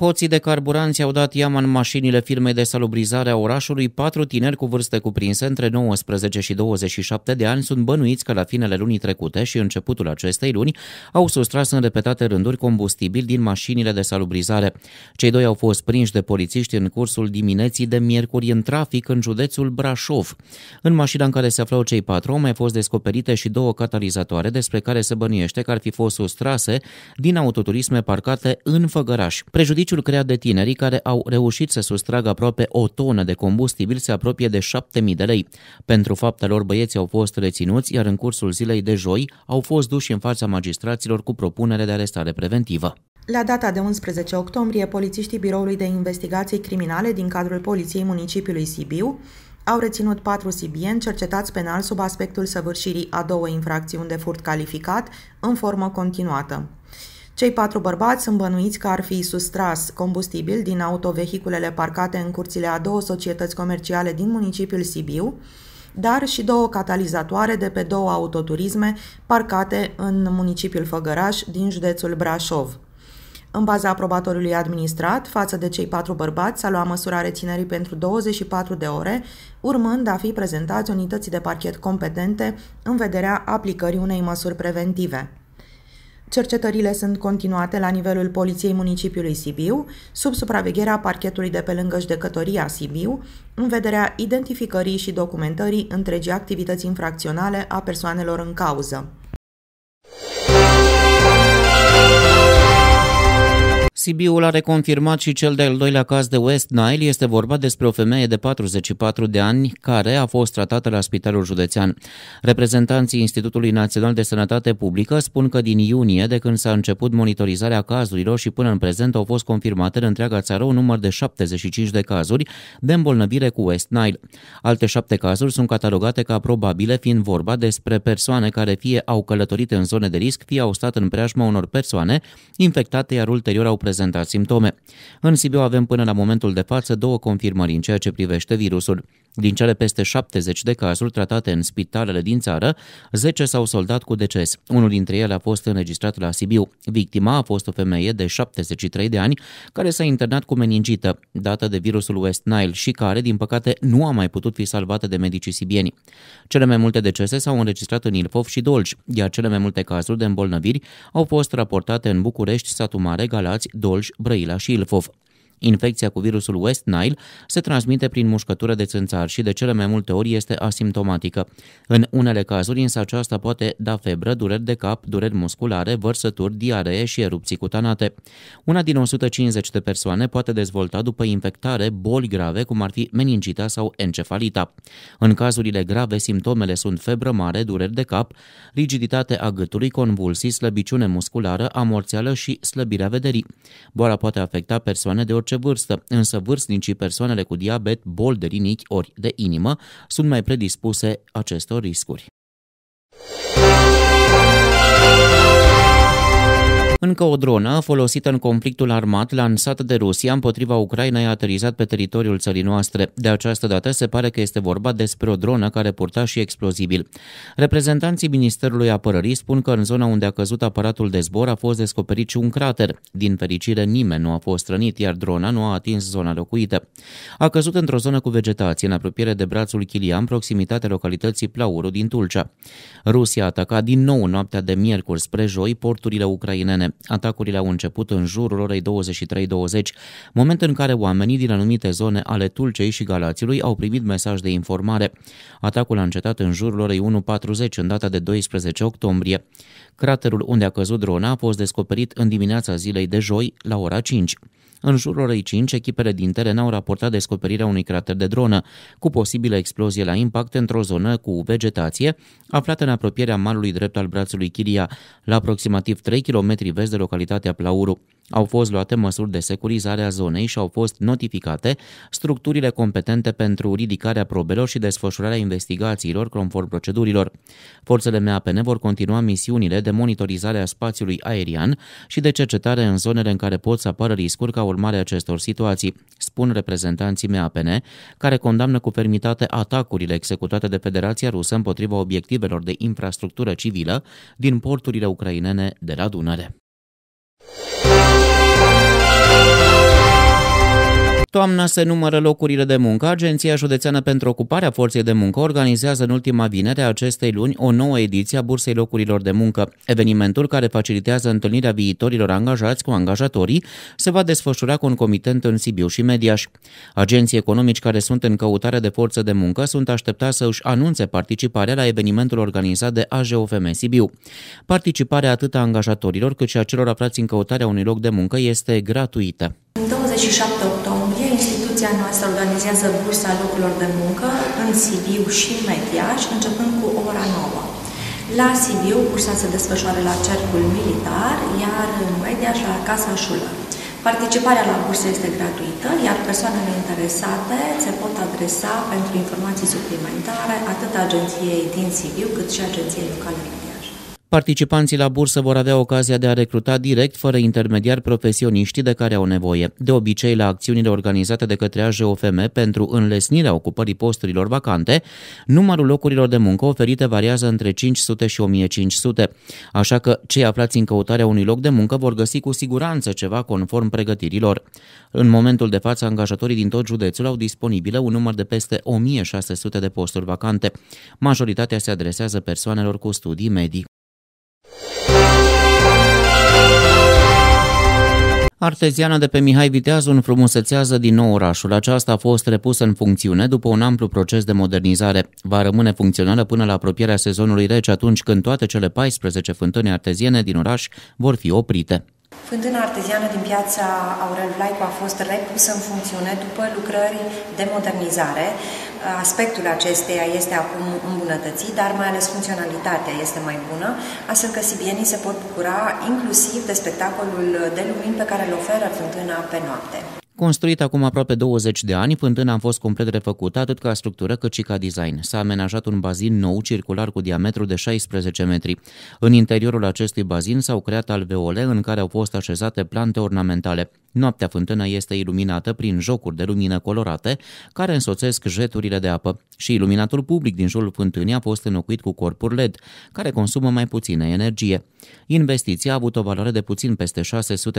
Hoții de carburanți au dat iama în mașinile firmei de salubrizare a orașului. Patru tineri cu vârste cuprinse între 19 și 27 de ani sunt bănuiți că la finele lunii trecute și începutul acestei luni au sustras în repetate rânduri combustibil din mașinile de salubrizare. Cei doi au fost prinși de polițiști în cursul dimineții de miercuri în trafic în județul Brașov. În mașina în care se aflau cei patru au mai fost descoperite și două catalizatoare despre care se bănuiește că ar fi fost sustrase din autoturisme parcate în Făgăraș. Prejudici Serviciul creat de tinerii care au reușit să sustragă aproape o tonă de combustibil se apropie de 7.000 de lei. Pentru fapta lor, băieții au fost reținuți, iar în cursul zilei de joi au fost duși în fața magistraților cu propunere de arestare preventivă. La data de 11 octombrie, polițiștii Biroului de Investigații Criminale din cadrul Poliției Municipiului Sibiu au reținut patru sibieni cercetați penal sub aspectul săvârșirii a două infracțiuni de furt calificat în formă continuată. Cei patru bărbați sunt bănuiți că ar fi sustras combustibil din autovehiculele parcate în curțile a două societăți comerciale din municipiul Sibiu, dar și două catalizatoare de pe două autoturisme parcate în municipiul Făgăraș din județul Brașov. În baza aprobatorului administrat, față de cei patru bărbați, s-a luat măsura reținerii pentru 24 de ore, urmând a fi prezentați unității de parchet competente în vederea aplicării unei măsuri preventive. Cercetările sunt continuate la nivelul Poliției Municipiului Sibiu, sub supravegherea parchetului de pe lângă judecătoria Sibiu, în vederea identificării și documentării întregii activități infracționale a persoanelor în cauză. Sibiul a reconfirmat și cel de-al doilea caz de West Nile. Este vorba despre o femeie de 44 de ani care a fost tratată la Spitalul Județean. Reprezentanții Institutului Național de Sănătate Publică spun că din iunie, de când s-a început monitorizarea cazurilor și până în prezent au fost confirmate în întreaga țară un număr de 75 de cazuri de îmbolnăvire cu West Nile. Alte șapte cazuri sunt catalogate ca probabile, fiind vorba despre persoane care fie au călătorit în zone de risc, fie au stat în preajma unor persoane infectate, iar ulterior au prezentat prezentat simptome. În Sibiu avem până la momentul de față două confirmări în ceea ce privește virusul. Din cele peste 70 de cazuri tratate în spitalele din țară, 10 s-au soldat cu deces. Unul dintre ele a fost înregistrat la Sibiu. Victima a fost o femeie de 73 de ani care s-a internat cu meningită, dată de virusul West Nile și care, din păcate, nu a mai putut fi salvată de medicii sibieni. Cele mai multe decese s-au înregistrat în Ilfov și Dolj, iar cele mai multe cazuri de îmbolnăviri au fost raportate în București, Satu Mare, Galați, Dolj, Brăila și Ilfov. Infecția cu virusul West Nile se transmite prin mușcătură de țânțar și de cele mai multe ori este asimptomatică. În unele cazuri, însă, aceasta poate da febră, dureri de cap, dureri musculare, vărsături, diaree și erupții cutanate. Una din 150 de persoane poate dezvolta după infectare boli grave, cum ar fi meningita sau encefalita. În cazurile grave, simptomele sunt febră mare, dureri de cap, rigiditate a gâtului, convulsii, slăbiciune musculară, amorțeală și slăbirea vederii. Boala poate afecta persoane de orice orice vârstă, însă vârstnicii, persoanele cu diabet, bol de rinichi ori de inimă sunt mai predispuse acestor riscuri. Încă o dronă folosită în conflictul armat lansat de Rusia împotriva Ucrainei a aterizat pe teritoriul țării noastre. De această dată se pare că este vorba despre o dronă care purta și explozibil. Reprezentanții Ministerului Apărării spun că în zona unde a căzut aparatul de zbor a fost descoperit și un crater. Din fericire, nimeni nu a fost rănit, iar drona nu a atins zona locuită. A căzut într-o zonă cu vegetație, în apropiere de brațul Chilia, în proximitatea localității Plauru din Tulcea. Rusia a atacat din nou noaptea de miercuri spre joi porturile ucrainene. Atacurile au început în jurul orei 23.20, moment în care oamenii din anumite zone ale Tulcei și Galațiului au primit mesaj de informare. Atacul a încetat în jurul orei 1.40 în data de 12 octombrie. Craterul unde a căzut drona a fost descoperit în dimineața zilei de joi la ora 5. În jurul orei 5, echipele din teren au raportat descoperirea unui crater de dronă, cu posibilă explozie la impact într-o zonă cu vegetație, aflată în apropierea malului drept al brațului Chiria, la aproximativ 3 km vest de localitatea Plauru. Au fost luate măsuri de securizare a zonei și au fost notificate structurile competente pentru ridicarea probelor și desfășurarea investigațiilor conform procedurilor. Forțele MAPN vor continua misiunile de monitorizare a spațiului aerian și de cercetare în zonele în care pot să apară riscuri ca urmare a acestor situații, spun reprezentanții MAPN, care condamnă cu fermitate atacurile executate de Federația Rusă împotriva obiectivelor de infrastructură civilă din porturile ucrainene de la Dunăre. Toamna se numără locurile de muncă. Agenția Județeană pentru Ocuparea Forței de Muncă organizează în ultima vinere a acestei luni o nouă ediție a Bursei Locurilor de Muncă. Evenimentul care facilitează întâlnirea viitorilor angajați cu angajatorii se va desfășura concomitent în Sibiu și Mediaș. Agenții economici care sunt în căutare de forță de muncă sunt așteptați să își anunțe participarea la evenimentul organizat de AJOFM Sibiu. Participarea atât a angajatorilor cât și a celor aflați în căutarea unui loc de muncă este gratuită. 27 Instituția noastră organizează bursa locurilor de muncă în Sibiu și în Mediaș, începând cu ora 9. La Sibiu, bursa se desfășoară la Cercul Militar, iar în Mediaș la Casa Șulă. Participarea la bursă este gratuită, iar persoanele interesate se pot adresa pentru informații suplimentare atât agenției din Sibiu cât și agenției locale. Participanții la bursă vor avea ocazia de a recruta direct, fără intermediari, profesioniștii de care au nevoie. De obicei, la acțiunile organizate de către AJOFM pentru înlesnirea ocupării posturilor vacante, numărul locurilor de muncă oferite variază între 500 și 1500, așa că cei aflați în căutarea unui loc de muncă vor găsi cu siguranță ceva conform pregătirilor. În momentul de față, angajatorii din tot județul au disponibile un număr de peste 1600 de posturi vacante. Majoritatea se adresează persoanelor cu studii medii. Arteziana de pe Mihai Viteazu înfrumusețează din nou orașul. Aceasta a fost repusă în funcțiune după un amplu proces de modernizare. Va rămâne funcțională până la apropierea sezonului rece, atunci când toate cele 14 fântâni arteziene din oraș vor fi oprite. Fântâna arteziană din piața Aurel Vlaicu a fost repusă în funcțiune după lucrări de modernizare. Aspectul acesteia este acum îmbunătățit, dar mai ales funcționalitatea este mai bună, astfel că sibienii se pot bucura inclusiv de spectacolul de lumini pe care îl oferă fântâna pe noapte. Construit acum aproape 20 de ani, fântâna a fost complet refăcută atât ca structură cât și ca design. S-a amenajat un bazin nou circular cu diametru de 16 metri. În interiorul acestui bazin s-au creat alveole în care au fost așezate plante ornamentale. Noaptea fântână este iluminată prin jocuri de lumină colorate care însoțesc jeturile de apă și iluminatul public din jurul fântânii a fost înlocuit cu corpuri LED, care consumă mai puțină energie. Investiția a avut o valoare de puțin peste 600.000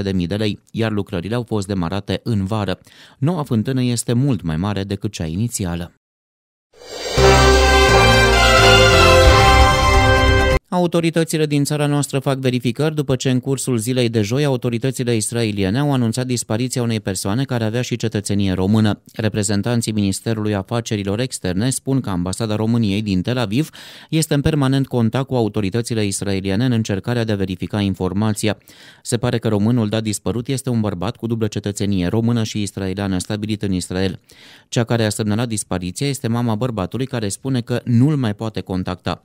de mii de lei, iar lucrările au fost demarate în vară. Noua fântână este mult mai mare decât cea inițială. Autoritățile din țara noastră fac verificări după ce în cursul zilei de joi autoritățile israeliene au anunțat dispariția unei persoane care avea și cetățenie română. Reprezentanții Ministerului Afacerilor Externe spun că ambasada României din Tel Aviv este în permanent contact cu autoritățile israeliene în încercarea de a verifica informația. Se pare că românul dat dispărut este un bărbat cu dublă cetățenie română și israeliană stabilit în Israel. Cea care a semnalat dispariția este mama bărbatului care spune că nu-l mai poate contacta.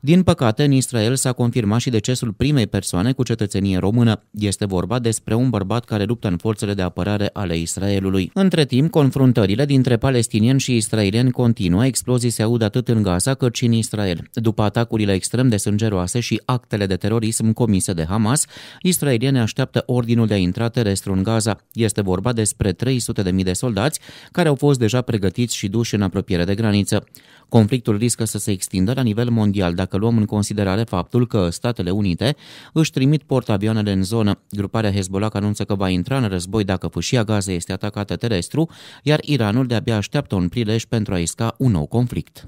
Din păcate, în Israel s-a confirmat și decesul primei persoane cu cetățenie română. Este vorba despre un bărbat care luptă în forțele de apărare ale Israelului. Între timp, confruntările dintre palestinieni și israelieni continuă, explozii se aud atât în Gaza cât și în Israel. După atacurile extrem de sângeroase și actele de terorism comise de Hamas, israelieni așteaptă ordinul de a intra terestru în Gaza. Este vorba despre 300.000 de soldați care au fost deja pregătiți și duși în apropiere de graniță. Conflictul riscă să se extindă la nivel mondial dacă luăm în considerare considerare faptul că Statele Unite își trimit portavioanele în zonă. Gruparea Hezbollah anunță că va intra în război dacă fâșia Gaza este atacată terestru, iar Iranul de-abia așteaptă un prilej pentru a isca un nou conflict.